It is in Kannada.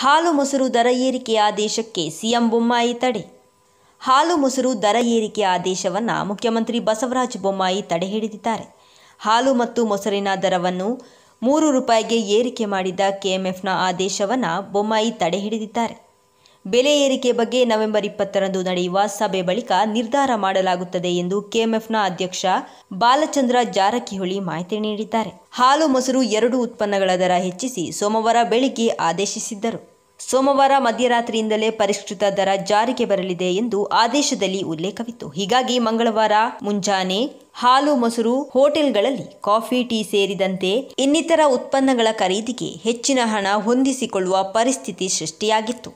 ಹಾಲು ಮೊಸರು ದರ ಏರಿಕೆ ಆದೇಶಕ್ಕೆ ಸಿಎಂ ಬೊಮ್ಮಾಯಿ ತಡೆ ಹಾಲು ಮೊಸರು ದರ ಏರಿಕೆ ಆದೇಶವನ್ನು ಮುಖ್ಯಮಂತ್ರಿ ಬಸವರಾಜ ಬೊಮ್ಮಾಯಿ ತಡೆ ಹಿಡಿದಿದ್ದಾರೆ ಹಾಲು ಮತ್ತು ಮೊಸರಿನ ದರವನ್ನು ಮೂರು ರೂಪಾಯಿಗೆ ಏರಿಕೆ ಮಾಡಿದ್ದ ಕೆಎಂಎಫ್ನ ಆದೇಶವನ್ನು ಬೊಮ್ಮಾಯಿ ತಡೆ ಹಿಡಿದಿದ್ದಾರೆ ಬೆಲೆ ಏರಿಕೆ ಬಗ್ಗೆ ನವೆಂಬರ್ ಇಪ್ಪತ್ತರಂದು ನಡೆಯುವ ಸಭೆ ಬಳಿಕ ನಿರ್ಧಾರ ಮಾಡಲಾಗುತ್ತದೆ ಎಂದು ಕೆಎಂಎಫ್ನ ಅಧ್ಯಕ್ಷ ಬಾಲಚಂದ್ರ ಜಾರಕಿಹೊಳಿ ಮಾಹಿತಿ ನೀಡಿದ್ದಾರೆ ಹಾಲು ಮೊಸರು ಎರಡು ಉತ್ಪನ್ನಗಳ ದರ ಹೆಚ್ಚಿಸಿ ಸೋಮವಾರ ಬೆಳಿಗ್ಗೆ ಆದೇಶಿಸಿದ್ದರು ಸೋಮವಾರ ಮಧ್ಯರಾತ್ರಿಯಿಂದಲೇ ಪರಿಷ್ಕೃತ ದರ ಜಾರಿಗೆ ಬರಲಿದೆ ಎಂದು ಆದೇಶದಲ್ಲಿ ಉಲ್ಲೇಖವಿತ್ತು ಹೀಗಾಗಿ ಮಂಗಳವಾರ ಮುಂಜಾನೆ ಹಾಲು ಮೊಸರು ಹೋಟೆಲ್ಗಳಲ್ಲಿ ಕಾಫಿ ಟೀ ಸೇರಿದಂತೆ ಇನ್ನಿತರ ಉತ್ಪನ್ನಗಳ ಖರೀದಿಗೆ ಹೆಚ್ಚಿನ ಹಣ ಹೊಂದಿಸಿಕೊಳ್ಳುವ ಪರಿಸ್ಥಿತಿ ಸೃಷ್ಟಿಯಾಗಿತ್ತು